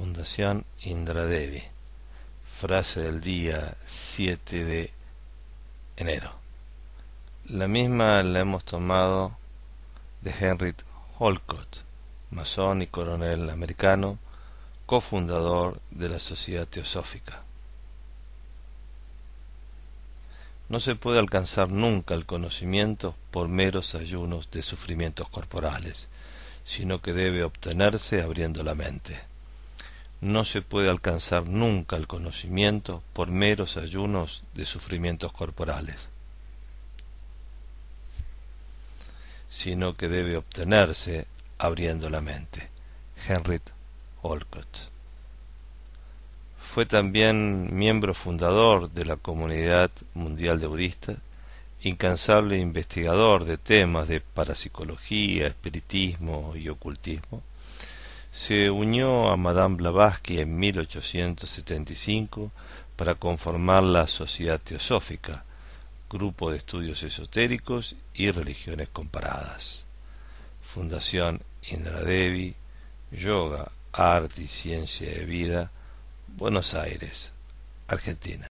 Fundación Indradevi. Frase del día 7 de enero. La misma la hemos tomado de Henry Holcott, masón y coronel americano, cofundador de la Sociedad Teosófica. No se puede alcanzar nunca el conocimiento por meros ayunos de sufrimientos corporales, sino que debe obtenerse abriendo la mente no se puede alcanzar nunca el conocimiento por meros ayunos de sufrimientos corporales, sino que debe obtenerse abriendo la mente. Henry Olcott. Fue también miembro fundador de la Comunidad Mundial de Budistas, incansable investigador de temas de parapsicología, espiritismo y ocultismo, se unió a Madame Blavatsky en 1875 para conformar la Sociedad Teosófica, grupo de estudios esotéricos y religiones comparadas. Fundación Indra Devi, Yoga, Arte y Ciencia de Vida, Buenos Aires, Argentina.